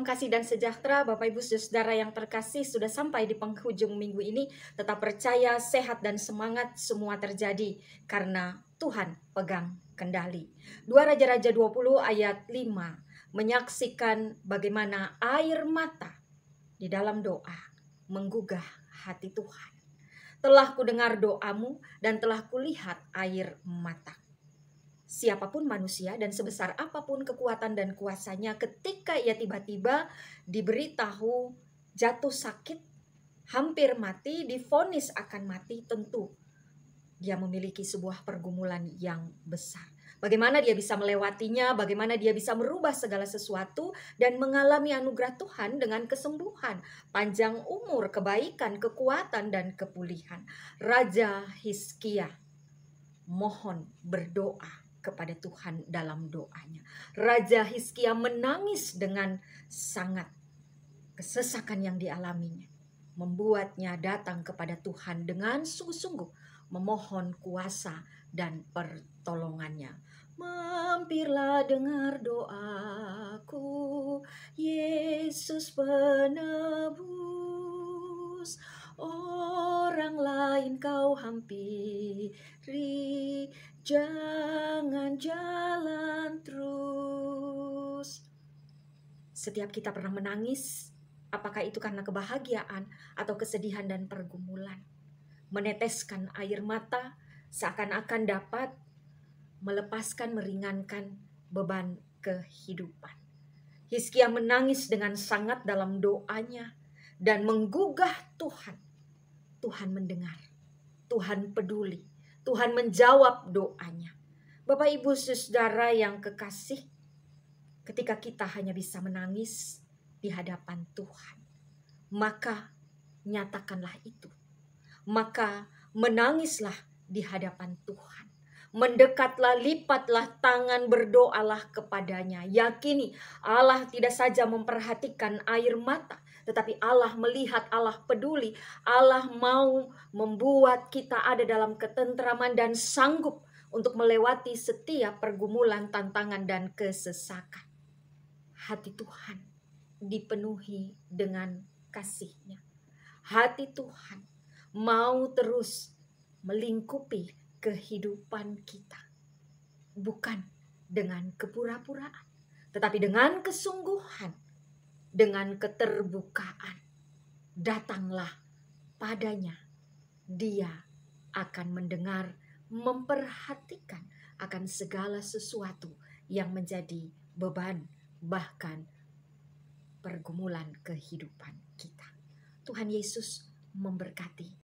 Salam kasih dan sejahtera Bapak Ibu Saudara yang terkasih sudah sampai di penghujung minggu ini. Tetap percaya, sehat dan semangat semua terjadi karena Tuhan pegang kendali. 2 Raja-Raja 20 ayat 5 menyaksikan bagaimana air mata di dalam doa menggugah hati Tuhan. Telah kudengar doamu dan telah kulihat air mata siapapun manusia dan sebesar apapun kekuatan dan kuasanya ketika ia tiba-tiba diberitahu jatuh sakit, hampir mati, difonis akan mati, tentu dia memiliki sebuah pergumulan yang besar. Bagaimana dia bisa melewatinya, bagaimana dia bisa merubah segala sesuatu dan mengalami anugerah Tuhan dengan kesembuhan, panjang umur, kebaikan, kekuatan dan kepulihan. Raja Hiskia mohon berdoa kepada Tuhan dalam doanya. Raja Hiskia menangis dengan sangat kesesakan yang dialaminya. Membuatnya datang kepada Tuhan dengan sungguh-sungguh memohon kuasa dan pertolongannya. Mampirlah dengar doaku, Yesus penebus. Oranglah lain kau hampiri Jangan jalan terus Setiap kita pernah menangis Apakah itu karena kebahagiaan atau kesedihan dan pergumulan Meneteskan air mata seakan-akan dapat melepaskan meringankan beban kehidupan. Hiskia menangis dengan sangat dalam doanya dan menggugah Tuhan. Tuhan mendengar. Tuhan peduli. Tuhan menjawab doanya. Bapak Ibu Saudara yang kekasih, ketika kita hanya bisa menangis di hadapan Tuhan, maka nyatakanlah itu. Maka menangislah di hadapan Tuhan. Mendekatlah, lipatlah tangan, berdoalah kepadanya. Yakini Allah tidak saja memperhatikan air mata, tetapi Allah melihat, Allah peduli, Allah mau membuat kita ada dalam ketentraman dan sanggup untuk melewati setiap pergumulan, tantangan, dan kesesakan. Hati Tuhan dipenuhi dengan kasihnya. Hati Tuhan mau terus melingkupi kehidupan kita. Bukan dengan kepura-puraan, tetapi dengan kesungguhan, dengan keterbukaan. Datanglah padanya. Dia akan mendengar, memperhatikan akan segala sesuatu yang menjadi beban bahkan pergumulan kehidupan kita. Tuhan Yesus memberkati